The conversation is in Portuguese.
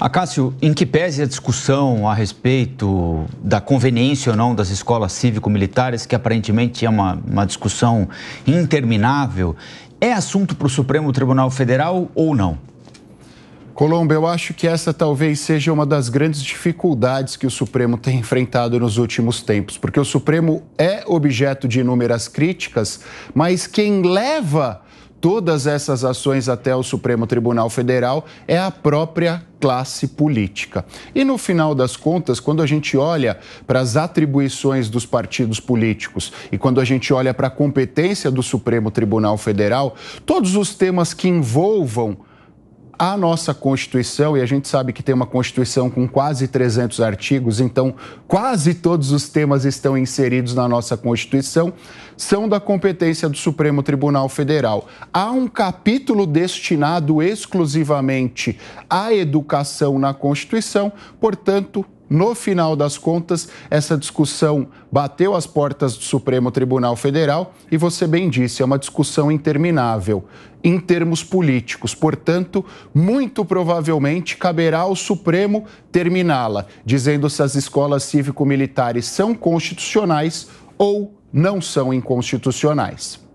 Acácio, ah, em que pese a discussão a respeito da conveniência ou não das escolas cívico-militares, que aparentemente é uma, uma discussão interminável, é assunto para o Supremo Tribunal Federal ou não? Colombo, eu acho que essa talvez seja uma das grandes dificuldades que o Supremo tem enfrentado nos últimos tempos, porque o Supremo é objeto de inúmeras críticas, mas quem leva todas essas ações até o Supremo Tribunal Federal é a própria classe política. E no final das contas, quando a gente olha para as atribuições dos partidos políticos e quando a gente olha para a competência do Supremo Tribunal Federal, todos os temas que envolvam a nossa Constituição, e a gente sabe que tem uma Constituição com quase 300 artigos, então quase todos os temas estão inseridos na nossa Constituição, são da competência do Supremo Tribunal Federal. Há um capítulo destinado exclusivamente à educação na Constituição, portanto, no final das contas, essa discussão bateu as portas do Supremo Tribunal Federal e você bem disse, é uma discussão interminável em termos políticos. Portanto, muito provavelmente caberá ao Supremo terminá-la, dizendo se as escolas cívico-militares são constitucionais ou não são inconstitucionais.